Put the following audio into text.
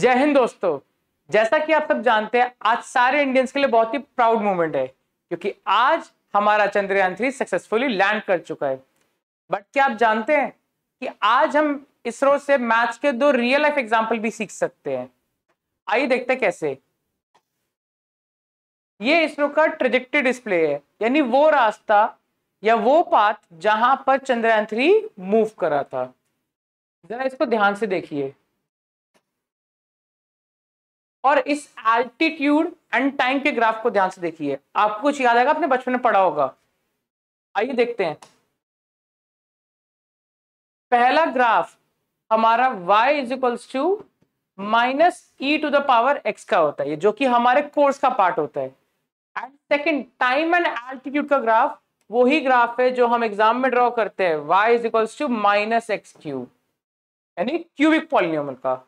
जय हिंद दोस्तों जैसा कि आप सब जानते हैं आज सारे इंडियंस के लिए बहुत ही प्राउड मोमेंट है क्योंकि आज हमारा चंद्रयान थ्री सक्सेसफुली लैंड कर चुका है बट क्या आप जानते हैं कि आज हम इसरो से मैथ्स के दो रियल लाइफ एग्जाम्पल भी सीख सकते हैं आइए देखते हैं कैसे ये इसरो का ट्रेजेक्टेड डिस्प्ले है यानी वो रास्ता या वो पाथ जहां पर चंद्रयान थ्री मूव करा था जरा इसको ध्यान से देखिए और इस एल्टीट्यूड एंड टाइम के ग्राफ को ध्यान से देखिए आपको कुछ याद आएगा अपने बचपन में पढ़ा होगा आइए देखते हैं पहला ग्राफ हमारा y is equals to minus E to the power x का होता है जो कि हमारे कोर्स का पार्ट होता है and second time and altitude का ग्राफ वही ग्राफ है जो हम एग्जाम में ड्रॉ करते हैं y is equals to minus X cube यानी क्यूबिक पॉलिनोमल का